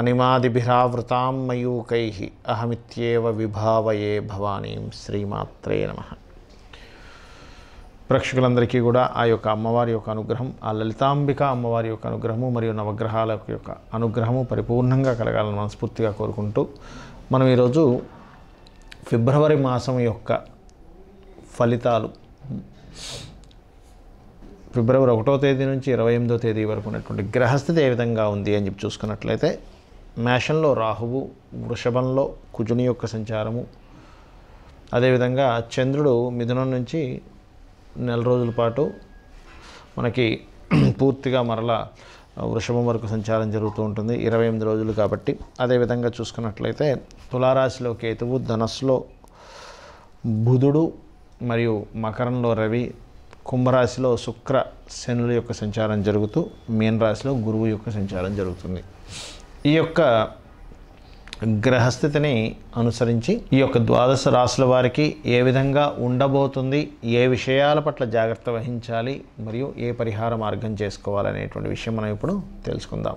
అనిమాదిభిరావృతాం మయూకై అహమిత్యేవ విభావయే భవానీం శ్రీమాత్రే నమ ప్రేక్షకులందరికీ కూడా ఆ యొక్క అమ్మవారి యొక్క అనుగ్రహం ఆ లలితాంబిక అమ్మవారి యొక్క అనుగ్రహము మరియు నవగ్రహాల యొక్క అనుగ్రహము పరిపూర్ణంగా కలగాలని మనస్ఫూర్తిగా కోరుకుంటూ మనం ఈరోజు ఫిబ్రవరి మాసం యొక్క ఫలితాలు ఫిబ్రవరి ఒకటో తేదీ నుంచి ఇరవై ఎనిమిదో తేదీ వరకు ఉన్నటువంటి గ్రహస్థితి ఏ విధంగా ఉంది అని చెప్పి చూసుకున్నట్లయితే మేషంలో రాహువు వృషభంలో కుజుని యొక్క సంచారము అదేవిధంగా చంద్రుడు మిథునం నుంచి నెల రోజుల పాటు మనకి పూర్తిగా మరల వృషభం వరకు సంచారం జరుగుతూ ఉంటుంది ఇరవై ఎనిమిది రోజులు కాబట్టి అదేవిధంగా చూసుకున్నట్లయితే తులారాశిలో కేతువు ధనస్సులో బుధుడు మరియు మకరంలో రవి కుంభరాశిలో శుక్ర శనుల యొక్క సంచారం జరుగుతూ మీనరాశిలో గురువు యొక్క సంచారం జరుగుతుంది ఈ యొక్క గ్రహస్థితిని అనుసరించి ఈ యొక్క ద్వాదశ రాసుల వారికి ఏ విధంగా ఉండబోతుంది ఏ విషయాల పట్ల జాగ్రత్త వహించాలి మరియు ఏ పరిహార మార్గం చేసుకోవాలనేటువంటి విషయం మనం ఇప్పుడు తెలుసుకుందాం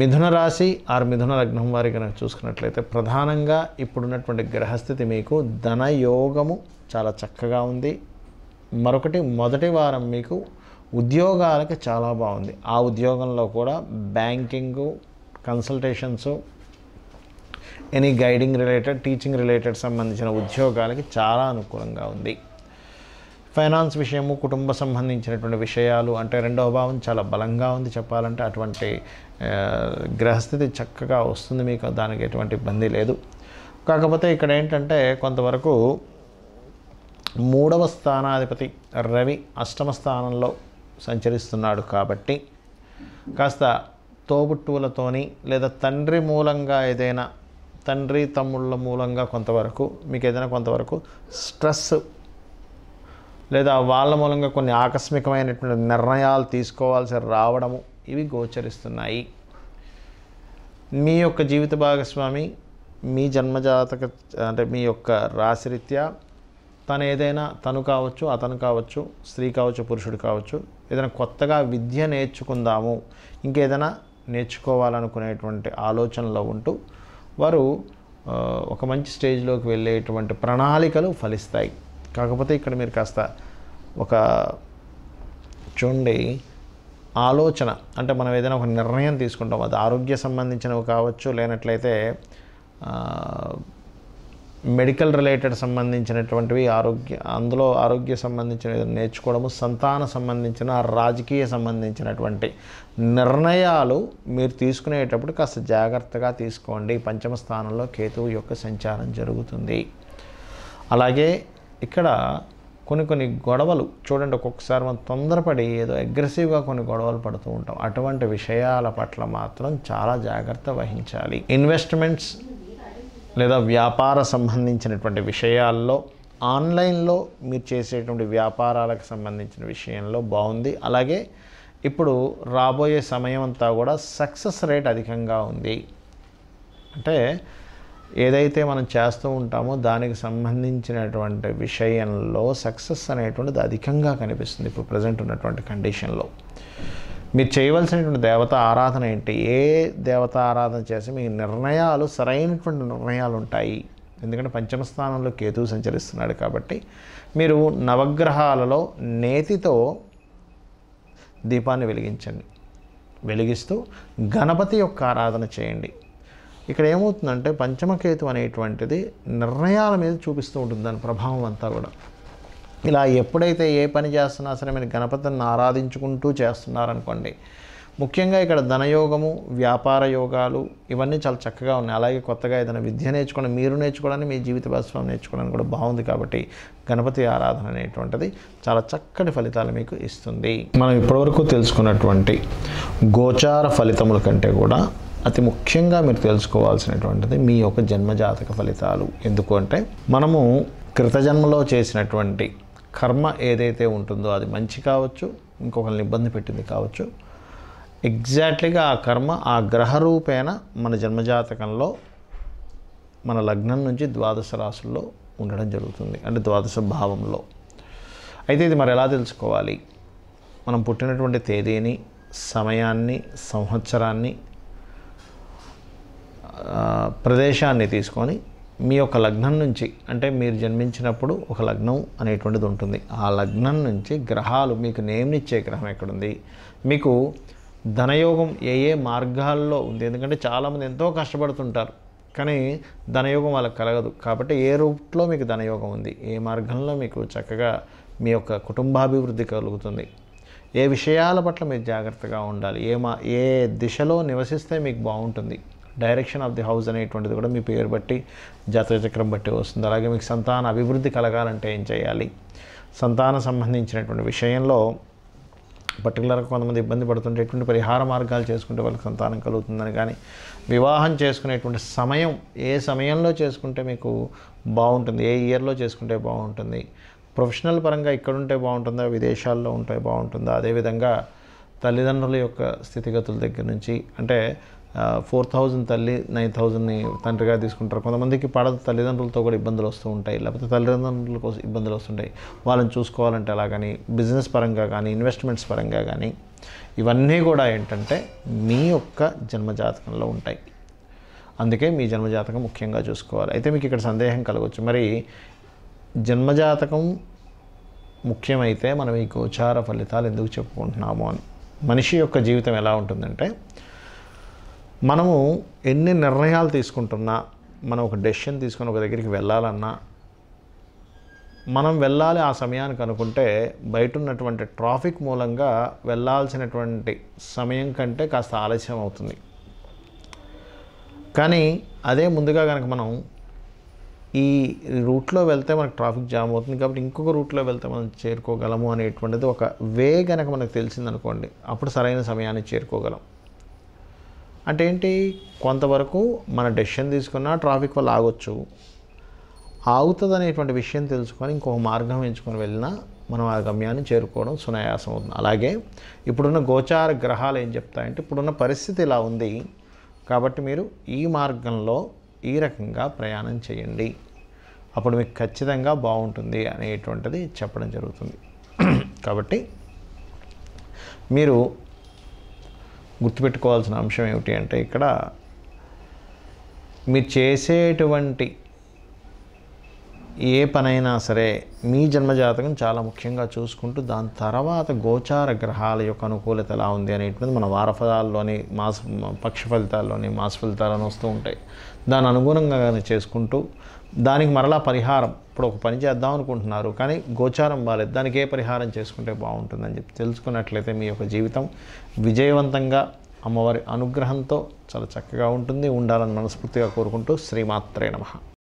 మిథున రాశి ఆరు మిథున లగ్నం వారి కనుక చూసుకున్నట్లయితే ప్రధానంగా ఇప్పుడున్నటువంటి గ్రహస్థితి మీకు ధనయోగము చాలా చక్కగా ఉంది మరొకటి మొదటి వారం మీకు ఉద్యోగాలకి చాలా బాగుంది ఆ ఉద్యోగంలో కూడా banking consultations any guiding related teaching related సంబంధించిన ఉద్యోగాలకి చాలా అనుకూలంగా ఉంది ఫైనాన్స్ విషయము కుటుంబ సంబంధించినటువంటి విషయాలు అంటే రెండవ భావం చాలా బలంగా ఉంది చెప్పాలంటే అటువంటి గ్రహస్థితి చక్కగా వస్తుంది మీకు దానికి ఎటువంటి ఇబ్బంది లేదు కాకపోతే ఇక్కడ ఏంటంటే కొంతవరకు మూడవ స్థానాధిపతి రవి అష్టమ స్థానంలో సంచరిస్తున్నాడు కాబట్టి కాస్త తోబుట్టువులతోని లేదా తండ్రి మూలంగా ఏదైనా తండ్రి తమ్ముళ్ళ మూలంగా కొంతవరకు మీకు ఏదైనా కొంతవరకు స్ట్రెస్ లేదా వాళ్ళ మూలంగా కొన్ని ఆకస్మికమైనటువంటి నిర్ణయాలు తీసుకోవాల్సి రావడము ఇవి గోచరిస్తున్నాయి మీ యొక్క జీవిత భాగస్వామి మీ జన్మజాతక అంటే మీ యొక్క రాశిరీత్యా తను ఏదైనా తను కావచ్చు అతను కావచ్చు స్త్రీ కావచ్చు పురుషుడు కావచ్చు ఏదైనా కొత్తగా విద్య నేర్చుకుందాము ఇంకేదైనా నేర్చుకోవాలనుకునేటువంటి ఆలోచనలో ఉంటూ వారు ఒక మంచి స్టేజ్లోకి వెళ్ళేటువంటి ప్రణాళికలు ఫలిస్తాయి కాకపోతే ఇక్కడ మీరు కాస్త ఒక చూడండి ఆలోచన అంటే మనం ఏదైనా ఒక నిర్ణయం తీసుకుంటాం అది ఆరోగ్య సంబంధించినవి కావచ్చు లేనట్లయితే మెడికల్ రిలేటెడ్ సంబంధించినటువంటివి ఆరోగ్య అందులో ఆరోగ్య సంబంధించిన నేర్చుకోవడము సంతాన సంబంధించిన రాజకీయ సంబంధించినటువంటి నిర్ణయాలు మీరు తీసుకునేటప్పుడు కాస్త జాగ్రత్తగా తీసుకోండి పంచమ స్థానంలో కేతువు యొక్క సంచారం జరుగుతుంది అలాగే ఇక్కడ కొన్ని కొన్ని గొడవలు చూడండి ఒక్కొక్కసారి మనం తొందరపడి ఏదో అగ్రెసివ్గా కొన్ని గొడవలు పడుతూ ఉంటాం అటువంటి విషయాల పట్ల మాత్రం చాలా జాగ్రత్త వహించాలి ఇన్వెస్ట్మెంట్స్ లేదా వ్యాపార సంబంధించినటువంటి విషయాల్లో ఆన్లైన్లో మీరు చేసేటువంటి వ్యాపారాలకు సంబంధించిన విషయంలో బాగుంది అలాగే ఇప్పుడు రాబోయే సమయం అంతా కూడా సక్సెస్ రేట్ అధికంగా ఉంది అంటే ఏదైతే మనం చేస్తూ ఉంటామో దానికి సంబంధించినటువంటి విషయంలో సక్సెస్ అనేటువంటిది అధికంగా కనిపిస్తుంది ఇప్పుడు ప్రజెంట్ ఉన్నటువంటి కండిషన్లో మీరు చేయవలసినటువంటి దేవత ఆరాధన ఏంటి ఏ దేవత ఆరాధన చేసి మీ నిర్ణయాలు సరైనటువంటి నిర్ణయాలు ఉంటాయి ఎందుకంటే పంచమ స్థానంలో కేతు సంచరిస్తున్నాడు కాబట్టి మీరు నవగ్రహాలలో నేతితో దీపాన్ని వెలిగించండి వెలిగిస్తూ గణపతి యొక్క ఆరాధన చేయండి ఇక్కడ ఏమవుతుందంటే పంచమకేతు అనేటువంటిది నిర్ణయాల మీద చూపిస్తూ ఉంటుంది దాని ప్రభావం అంతా కూడా ఇలా ఎప్పుడైతే ఏ పని చేస్తున్నా సరే మీరు గణపతిని ఆరాధించుకుంటూ చేస్తున్నారనుకోండి ముఖ్యంగా ఇక్కడ ధనయోగము వ్యాపార యోగాలు ఇవన్నీ చాలా చక్కగా ఉన్నాయి అలాగే కొత్తగా ఏదైనా విద్య నేర్చుకోవడం మీరు నేర్చుకోవడానికి మీ జీవిత భాగస్వామి నేర్చుకోవడానికి కూడా బాగుంది కాబట్టి గణపతి ఆరాధన అనేటువంటిది చాలా చక్కటి ఫలితాలు మీకు ఇస్తుంది మనం ఇప్పటివరకు తెలుసుకున్నటువంటి గోచార ఫలితముల కంటే కూడా అతి ముఖ్యంగా మీరు తెలుసుకోవాల్సినటువంటిది మీ యొక్క జన్మజాతక ఫలితాలు ఎందుకంటే మనము కృతజన్మలో చేసినటువంటి కర్మ ఏదైతే ఉంటుందో అది మంచి కావచ్చు ఇంకొకరిని ఇబ్బంది పెట్టింది కావచ్చు ఎగ్జాక్ట్లీగా ఆ కర్మ ఆ గ్రహ రూపేణ మన జన్మజాతకంలో మన లగ్నం నుంచి ద్వాదశ రాశుల్లో ఉండడం జరుగుతుంది అంటే ద్వాదశ భావంలో అయితే ఇది మరి ఎలా తెలుసుకోవాలి మనం పుట్టినటువంటి తేదీని సమయాన్ని సంవత్సరాన్ని ప్రదేశాన్ని తీసుకొని మీ యొక్క లగ్నం నుంచి అంటే మీరు జన్మించినప్పుడు ఒక లగ్నం అనేటువంటిది ఉంటుంది ఆ లగ్నం నుంచి గ్రహాలు మీకు నేమ్నిచ్చే గ్రహం ఎక్కడుంది మీకు ధనయోగం ఏ ఏ మార్గాల్లో ఉంది ఎందుకంటే చాలామంది ఎంతో కష్టపడుతుంటారు కానీ ధనయోగం వాళ్ళకి కలగదు కాబట్టి ఏ రూట్లో మీకు ధనయోగం ఉంది ఏ మార్గంలో మీకు చక్కగా మీ యొక్క కుటుంబాభివృద్ధి కలుగుతుంది ఏ విషయాల పట్ల మీరు జాగ్రత్తగా ఉండాలి ఏ మా ఏ దిశలో నివసిస్తే మీకు బాగుంటుంది డైరెక్షన్ ఆఫ్ ది హౌస్ అనేటువంటిది కూడా మీ పేరు బట్టి జాతక చక్రం బట్టి వస్తుంది అలాగే మీకు సంతాన అభివృద్ధి కలగాలంటే ఏం చేయాలి సంతాన సంబంధించినటువంటి విషయంలో పర్టికులర్గా కొంతమంది ఇబ్బంది పడుతుంటే పరిహార మార్గాలు చేసుకుంటే వాళ్ళకి సంతానం కలుగుతుందని కానీ వివాహం చేసుకునేటువంటి సమయం ఏ సమయంలో చేసుకుంటే మీకు బాగుంటుంది ఏ ఇయర్లో చేసుకుంటే బాగుంటుంది ప్రొఫెషనల్ పరంగా ఇక్కడుంటే బాగుంటుందా విదేశాల్లో ఉంటే బాగుంటుందా అదేవిధంగా తల్లిదండ్రుల యొక్క స్థితిగతుల దగ్గర నుంచి అంటే ఫోర్ థౌజండ్ తల్లి నైన్ థౌజండ్ని తండ్రిగా తీసుకుంటారు కొంతమందికి పడ తల్లిదండ్రులతో కూడా ఇబ్బందులు వస్తూ ఉంటాయి లేకపోతే తల్లిదండ్రుల కోసం ఇబ్బందులు వస్తుంటాయి వాళ్ళని చూసుకోవాలంటే అలా కానీ బిజినెస్ పరంగా కానీ ఇన్వెస్ట్మెంట్స్ పరంగా కానీ ఇవన్నీ కూడా ఏంటంటే మీ యొక్క జన్మజాతకంలో ఉంటాయి అందుకే మీ జన్మజాతకం ముఖ్యంగా చూసుకోవాలి అయితే మీకు ఇక్కడ సందేహం కలగవచ్చు మరి జన్మజాతకం ముఖ్యమైతే మనం ఈ గోచార ఫలితాలు ఎందుకు చెప్పుకుంటున్నాము అని మనిషి యొక్క జీవితం ఎలా ఉంటుందంటే మనము ఎన్ని నిర్ణయాలు తీసుకుంటున్నా మనం ఒక డెసిషన్ తీసుకొని ఒక దగ్గరికి వెళ్ళాలన్నా మనం వెళ్ళాలి ఆ సమయానికి అనుకుంటే బయట ఉన్నటువంటి ట్రాఫిక్ మూలంగా వెళ్ళాల్సినటువంటి సమయం కంటే కాస్త ఆలస్యం అవుతుంది కానీ అదే ముందుగా కనుక మనం ఈ రూట్లో వెళ్తే మనకు ట్రాఫిక్ జామ్ అవుతుంది కాబట్టి ఇంకొక రూట్లో వెళ్తే మనం చేరుకోగలము అనేటువంటిది ఒక వే కనుక మనకు తెలిసిందనుకోండి అప్పుడు సరైన సమయాన్ని చేరుకోగలం అంటే ఏంటి కొంతవరకు మన డెసిషన్ తీసుకున్నా ట్రాఫిక్ వల్ల ఆగొచ్చు ఆగుతుంది అనేటువంటి విషయం తెలుసుకొని ఇంకొక మార్గం ఎంచుకొని వెళ్ళినా మనం ఆ గమ్యాన్ని చేరుకోవడం సునాయాసం అవుతుంది అలాగే ఇప్పుడున్న గోచార గ్రహాలు ఏం చెప్తాయంటే ఇప్పుడున్న పరిస్థితి ఇలా ఉంది కాబట్టి మీరు ఈ మార్గంలో ఈ రకంగా ప్రయాణం చేయండి అప్పుడు మీకు ఖచ్చితంగా బాగుంటుంది అనేటువంటిది చెప్పడం జరుగుతుంది కాబట్టి మీరు గుర్తుపెట్టుకోవాల్సిన అంశం ఏమిటి అంటే ఇక్కడ మీరు చేసేటువంటి ఏ పనైనా సరే మీ జన్మజాతకం చాలా ముఖ్యంగా చూసుకుంటూ దాని తర్వాత గోచార గ్రహాల యొక్క అనుకూలత ఎలా ఉంది అనేటువంటిది మన వార ఫలాల్లోని మాస పక్ష ఫలితాల్లోని మాస ఫలితాలను వస్తూ ఉంటాయి దాని అనుగుణంగా కానీ చేసుకుంటూ దానికి మరలా పరిహారం ఇప్పుడు ఒక పని చేద్దాం అనుకుంటున్నారు కానీ గోచారం బాగాలేదు దానికి ఏ పరిహారం చేసుకుంటే బాగుంటుందని చెప్పి తెలుసుకున్నట్లయితే మీ యొక్క జీవితం విజయవంతంగా అమ్మవారి అనుగ్రహంతో చాలా చక్కగా ఉంటుంది ఉండాలని మనస్ఫూర్తిగా కోరుకుంటూ శ్రీమాత్రే నమ